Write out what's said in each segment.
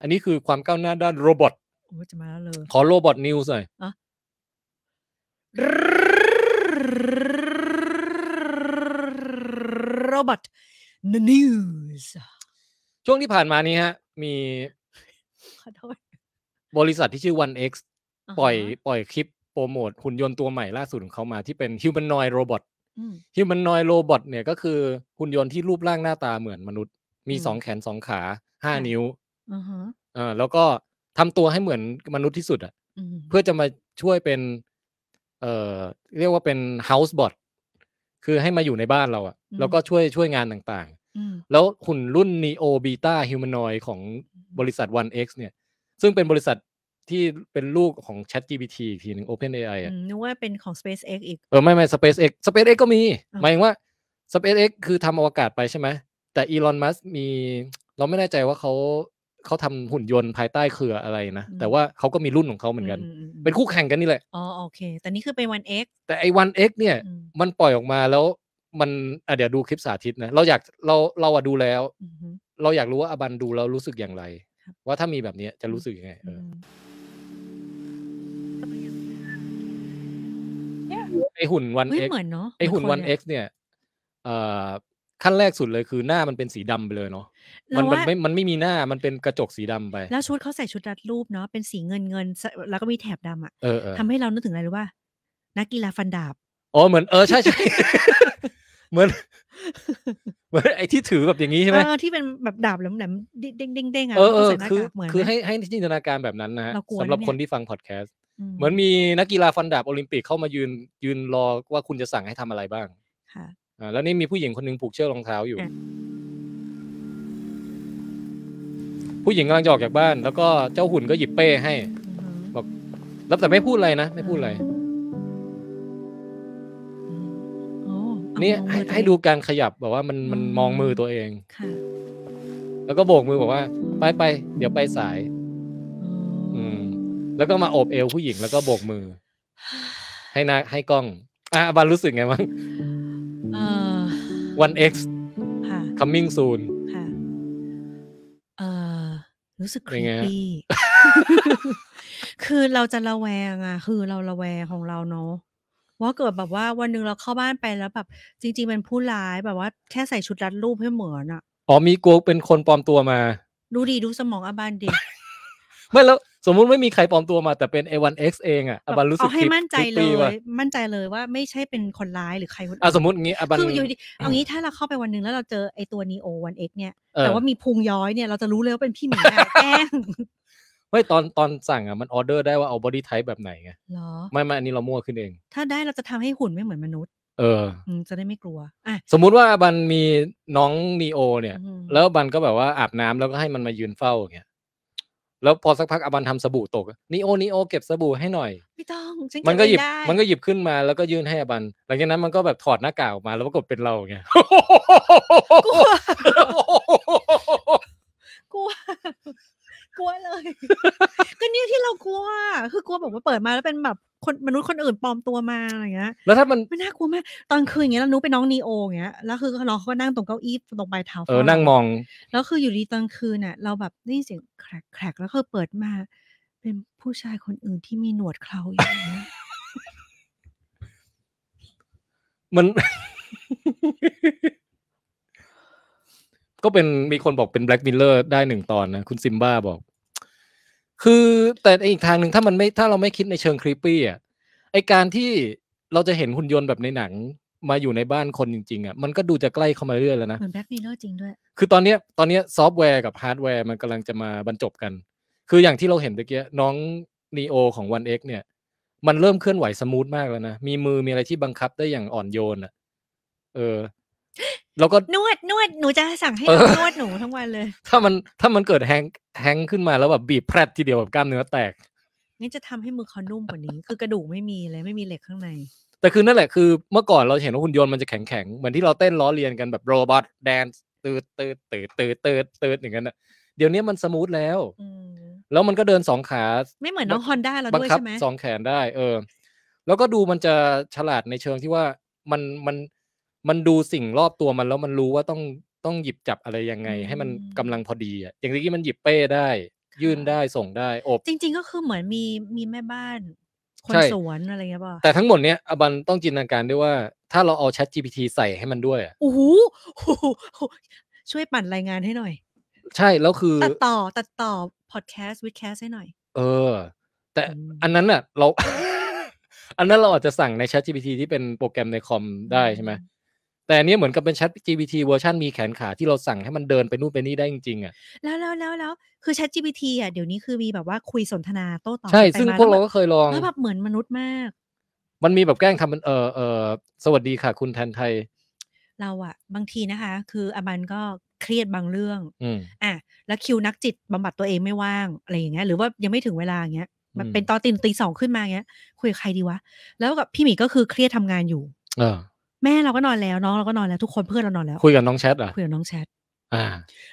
อันนี้คือความก้าวหน้าด้านโรบอทจะมาแล้วเลยขอโรบอทนิวส์หน่อยโรบอทนิวส์ช่วงที่ผ่านมานี้ฮะ มี บริษัทที่ชื่อ OneX ปล่อยปล่อยคลิปโปรโมทหุ่นยนต์ตัวใหม่ล่าสุดของเขามาที่เป็น humanoid robot humanoid robot เนี่ยก็คือหุ่นยนต์ที่รูปร่างหน้าตาเหมือนมนุษย์ มีสองแขนสองขาห้านิ้วอเออแล้วก็ทำตัวให้เหมือนมนุษย์ที่สุด อ่ะเพื่อจะมาช่วยเป็นเอ่อเรียกว่าเป็น house bot คือให้มาอยู่ในบ้านเราอ่ะแล้วก็ช่วยช่วยงานต่างๆแล้วหุ่นรุ่น neo beta humanoid ของบริษัท One x เนี่ยซึ่งเป็นบริษัทที่เป็นลูกของ Chat GPT อีกทีหนึ่ง Open AI อ่ะนึกว่าเป็นของ SpaceX อีกเออไม่ไม่ SpaceX SpaceX ก็มี หมายว่า SpaceX คือทำอวกาศไปใช่ไหมแต่ Elon Musk มีเราไม่แน่ใจว่าเขาเขาทำหุ่นยนต์ภายใต้เครืออะไรนะแต่ว่าเขาก็มีรุ่นของเขาเหมือนกันเป็นคู่แข่งกันนี่แหละอ๋อโอเค แต่นี่คือเป็นวัน X แต่ไอ้วัน X เนี่ย มันปล่อยออกมาแล้ว มันเดี๋ยวดูคลิปสาธิตนะเราอยากเราเราอะดูแล้วเราอยากรู้ว่าอบันดูแล้วรู้สึกอย่างไร ว่าถ้ามีแบบนี้จะรู้สึกยังไงไอหุ่นวันเอ็กไอหุ่นวันเอ็กเนี่ยขั้นแรกสุดเลยคือหน้ามันเป็นสีดำไปเลยเนาะมันมันไม่มันไม่มีหน้ามันเป็นกระจกสีดำไป แล้วชุดเขาใส่ชุดรัดรูปเนาะเป็นสีเงินเงินแล้วก็มีแถบดำอ่ะทำให้เรานึกถึงอะไรรู้ป่ะนักกีฬาฟันดาบ อ๋อเหมือนเออใช่ใช่เหมือน เหมือนไอ้ที่ถือแบบอย่างนี้ใช่ไหมที่เป็นแบบดาบแหลมๆเด้งเด้งเด้งอ่ะเออเออคือคือให้ให้จินตนาการแบบนั้นนะฮะสำหรับคนที่ฟังพอดแคสต์เหมือนมีนักกีฬาฟันดาบโอลิมปิกเข้ามายืนยืนรอว่าคุณจะสั่งให้ทำอะไรบ้างอ่าแล้วนี่มีผู้หญิงคนหนึ่งผูกเชือกรองเท้าอยู่ ผู้หญิงกำลังจะออกจากบ้าน แล้วก็เจ้าหุ่นก็หยิบเป้ให้ บอก รับแต่ไม่พูดอะไรนะ ไม่พูดอะไรนี่ให้ให้ดูการขยับบอกว่ามันมันมองมือตัวเอง แล้วก็โบกมือบอกว่าไปไป เดี๋ยวไปสาย อืมแล้วก็มาโอบเอวผู้หญิงแล้วก็โบกมือ ให้นาให้กล้อง อ่ะบันรู้สึกไงบ้างวันเอ็กซ์ coming soon รู้สึกครีปีคือเราจะระแวงอ่ะ คือเราระแวงของเราเนาะ ว่าเกิดแบบว่า วันหนึ่งเราเข้าบ้านไปแล้วแบบจริงๆเป็นผู้ร้ายแบบว่า แค่ใส่ชุดรัดรูปให้เหมือนอ่ะ อ๋อมีกลัวเป็นคนปลอมตัวมา ดูดีดูสมองอบานดีไม่แล้วสมมุติไม่มีใครปลอมตัวมาแต่เป็น A1X เองอ่ะอบันรู้สึกผิดให้มั่นใจเลย มั่นใจเลยว่าไม่ใช่เป็นคนร้ายหรือใครคนอ่ะสมมติงี้อบันคืออยู่ดีเอางี้ถ้าเราเข้าไปวันหนึ่งแล้วเราเจอไอตัว Neo 1X เนี่ย แต่ว่ามีพุงย้อยเนี่ยเราจะรู้เลยว่าเป็นพี่หมีแกล้งไม่ตอนตอนสั่งอ่ะมันออเดอร์ได้ว่าเอาบอดี้ไทป์แบบไหนไงหรอ ไม่ไม่อันนี้เรามั่วขึ้นเอง ถ้าได้เราจะทำให้หุ่นไม่เหมือนมนุษย์ เออจะได้ไม่กลัวอ่ะสมมุติว่าบันมีน้องนีโอ เนี่ย แล้วบันก็แบบว่าอาบน้ำแล้วก็ให้มันมายืนเฝ้าอย่างเงี้ยแล้วพอสักพักอบันทำสบู่ตกนิโอนิโอ เก็บสบู่ให้หน่อยไม่ต้องมันก็หยิบมันก็หยิบขึ้นมาแล้วก็ยื่นให้อบัน หลังจากนั้นมันก็แบบถอดหน้ากากออกมาแล้วปรากฏเป็นเราไงกลัวกลัวเลยก็เนี่ยที่เรากลัวคือกลัวบอกว่าเปิดมาแล้วเป็นแบบคนมนุษย์คนอื่นปลอมตัวมาอะไรเงี้ย แล้วถ้ามันไม่น่ากลัวมากตอนคืนอย่างเงี้ยแล้วนุ้ไปน้องนีโออย่างเงี้ย แล้วคือน้องเขาก็นั่งตรงเก้าอี้ตรงปลายเท้า เออ นั่งมอง แล้วคืออยู่ดีตอนคืนน่ะ เราแบบได้ยินเสียงแครกแครกแล้วก็เปิดมาเป็นผู้ชายคนอื่นที่มีหนวดเคราอยู่มัน ก็เป็นมีคนบอกเป็นแบล็กมิลเลอร์ ได้หนึ่งตอนนะ คุณซิมบ้าบอกคือแต่อีกทางหนึ่งถ้ามันไม่ถ้าเราไม่คิดในเชิงครีปปี้อ่ะไอการที่เราจะเห็นหุ่นยนต์แบบในหนังมาอยู่ในบ้านคนจริงๆอ่ะมันก็ดูจะใกล้เข้ามาเรื่อยแล้วนะเหมือนแบ็คมิเนอร์จริงด้วยคือตอนเนี้ยตอนเนี้ยซอฟต์แวร์กับฮาร์ดแวร์มันกำลังจะมาบรรจบกัน คืออย่างที่เราเห็นตะเกียน้องนีโอของวันเอ็กเนี่ย มันเริ่มเคลื่อนไหวสมูทมากแล้วนะมีมือมีอะไรที่บังคับได้อย่างอ่อนโยนอ่ะเออแล้วก็นวดนวดหนูจะสั่งให้นวดหนูทั้งวันเลย ถ้ามันถ้ามันเกิดแฮงแฮงขึ้นมาแล้วแบบบีบแพรดทีเดียวแบบกล้ามเนื้อแตกนี่จะทำให้มือเขานุ่มกว่านี้คือกระดูกไม่มีเลยไม่มีเหล็กข้างใน แต่คือนั่นแหละคือเมื่อก่อนเราเห็นว่าหุ่นยนต์มันจะแข็งแข็งเหมือนที่เราเต้นล้อเลียนกันแบบโรบอทแดนตืดตืดตืดตืดตืดตืดอย่างนั้นอะเดี๋ยวนี้มันสมูทแล้วแล้วมันก็เดินสองขาไม่เหมือนน้องฮอนด้าแล้วด้วยใช่ไหมสองแขนได้ เออ แล้วก็ดูมันจะฉลาดในเชิงที่ว่ามันมันมันดูสิ่งรอบตัวมันแล้วมันรู้ว่าต้องต้องหยิบจับอะไรยังไง ให้มันกำลังพอดีอ่ะอย่างที่มันหยิบเป้ได้ ยื่นได้ส่งได้อบจริงๆ ก็คือเหมือนมีมีแม่บ้านคนสวนอะไรเงี้ยป่ะแต่ทั้งหมดเนี้ยอบันต้องจินตนาการด้วยว่าถ้าเราเอา Chat GPT ใส่ให้มันด้วยอ่ะโอ้โหช่วยปั่นรายงานให้หน่อย ใช่ แล้วคือ ตัดต่อตัดต่อพอดแคสต์วิดแคสต์ให้หน่อย เออ แต่อันนั้นน่ะ เราอันนั้นเราอาจจะสั่งใน Chat GPT ที่เป็นโปรแกรมในคอมได้ใช่ไหมแต่เนี้ยเหมือนกับเป็นแชท GPT เวอร์ชันมีแขนขาที่เราสั่งให้มันเดินไปนู่นไปนี่ได้จริงๆอ่ะ แล้วแล้วแล้วแล้วคือแชท GPT อ่ะเดี๋ยวนี้คือมีแบบว่าคุยสนทนาโต้ตอบใช่ ซึ่งพวกเราก็เคยลองแล้วแบบเหมือนมนุษย์มาก มันมีแบบแกล้งทำมัน เออเออสวัสดีค่ะคุณแทนไทย เราอ่ะบางทีนะคะ คืออามันก็เครียดบางเรื่อง อืมอ่ะ แล้วคิวนักจิตบำบัดตัวเองไม่ว่างอะไรอย่างเงี้ย หรือว่ายังไม่ถึงเวลาอย่างเงี้ย มันเป็นตอนตีตีสองขึ้นมาเงี้ย คุยกับใครดีวะ แล้วกับพี่หมีก็คือเครียดทำงานอยู่ เอแม่เราก็นอน แล้วน้องเราก็นอนแล้วทุกคนเพื่อนเรานอนแล้วคุยกับน้องแชทอ่ะคุยกับน้องแชทอ่า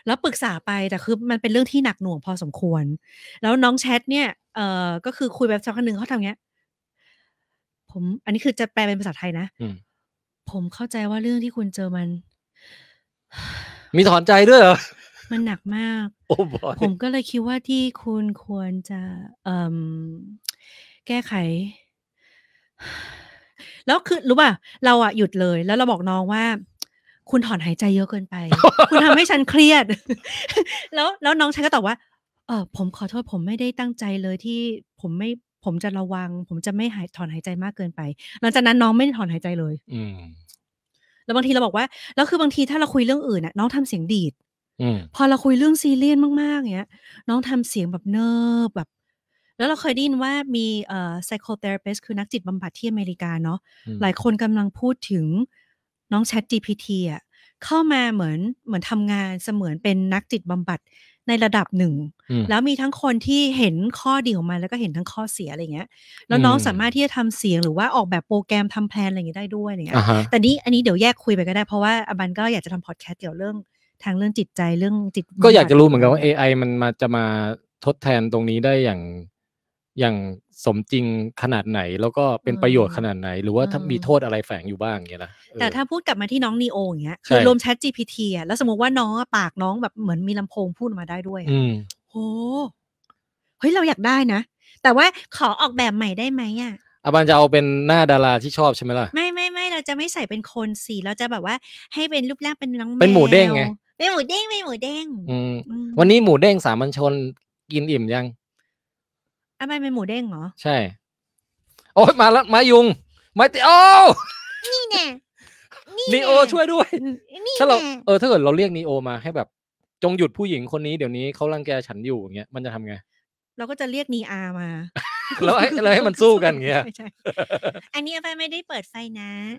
แล้วปรึกษาไปแต่คือมันเป็นเรื่องที่หนักหน่วงพอสมควร แล้วน้องแชทเนี่ย เอ่อก็คือคุยแบบสักคนหนึ่งเขาทำเงี้ย ผม อันนี้คือจะแปลเป็นภาษาไทยนะผมเข้าใจว่าเรื่องที่คุณเจอมัน มีถอนใจด้วยเหรอมันหนักมากโอ้ผมก็เลยคิดว่าที่คุณควรจะเอ่อแก้ไขแล้วคือ รู้ป่ะเราอะหยุดเลย แล้วเราบอกน้องว่า คุณถอนหายใจเยอะเกินไป คุณทำให้ฉันเครียด แล้วแล้วน้องฉันก็ตอบว่าเออผมขอโทษ ผมไม่ได้ตั้งใจเลยที่ผมไม่ผมจะระวัง ผมจะไม่หายถอนหายใจมากเกินไป หลังจากนั้นน้องไม่ถอนหายใจเลยอืแล้วบางทีเราบอกว่า แล้วคือบางทีถ้าเราคุยเรื่องอื่นน่ะ น้องทำเสียงดีดพอเราคุยเรื่องซีเรียสมากๆเนี้ย น้องทำเสียงแบบเนิบแบบแล้วเราเคยได้ยินว่ามีเอ่อ psychotherapist คือนักจิตบำบัดที่อเมริกาเนาะ หลายคนกำลังพูดถึงน้อง Chat GPT อ่ะเข้ามาเหมือนเหมือนทำงานเสมือนเป็นนักจิตบำบัดในระดับหนึ่ง แล้วมีทั้งคนที่เห็นข้อดีของมันแล้วก็เห็นทั้งข้อเสียอะไรเงี้ยแล้วน้องสามารถที่จะทำเสียงหรือว่าออกแบบโปรแกรมทำแพลนอะไรอย่างเงี้ยได้ด้วยเนี่ยแต่นี้อันนี้เดี๋ยวแยกคุยไปก็ได้เพราะว่าอบันก็อยากจะทำพอดแคสต์เกี่ยวเรื่องทางเรื่องจิตใจเรื่องจิต ก็อยากจะรู้เหมือนกันว่า AI มันมาจะมาทดแทนตรงนี้ได้อย่างอย่างสมจริงขนาดไหน แล้วก็เป็นประโยชน์ขนาดไหน หรือว่าถ้ามีโทษอะไรแฝงอยู่บ้างอย่างเงี้ยนะแต่ถ้าพูดกลับมาที่น้องนีโออย่างเงี้ย คือรวมแชท GPT อ่ะแล้วสมมติว่าน้องปากน้องแบบเหมือนมีลำโพงพูดมาได้ด้วยอ้โอ้เฮ้ย เราอยากได้นะ แต่ว่าขอออกแบบใหม่ได้ไหมอ่ะอาบานจะเอาเป็นหน้าดาราที่ชอบใช่ไหมล่ะ ไม่ไม่ไม่เราจะไม่ใส่เป็นคนสีเราจะแบบว่า ให้เป็นรูปร่างเป็นน้องเป็นหมูเด้งไงเป็นหมูเด้งเป็นหมูเด้งวันนี้หมูเด้งสามัญชนกินอิ่มยังไมเป็นหมูเด้งเหรอใช่โอ้ยมาแล้วมายุงมาติโอ้นี่แน่นี่โอช่วยด้วยถ้าเราเออถ้าเกิดเราเรียกนีโอมาให้แบบ จงหยุดผู้หญิงคนนี้เดี๋ยวนี้เขารังแกฉันอยู่อย่างเงี้ยมันจะทำไงเราก็จะเรียกนีอามาแล้วให้ให้มันสู้กันเงี้ยอันนี้ไฟไม่ได้เปิดไฟนะ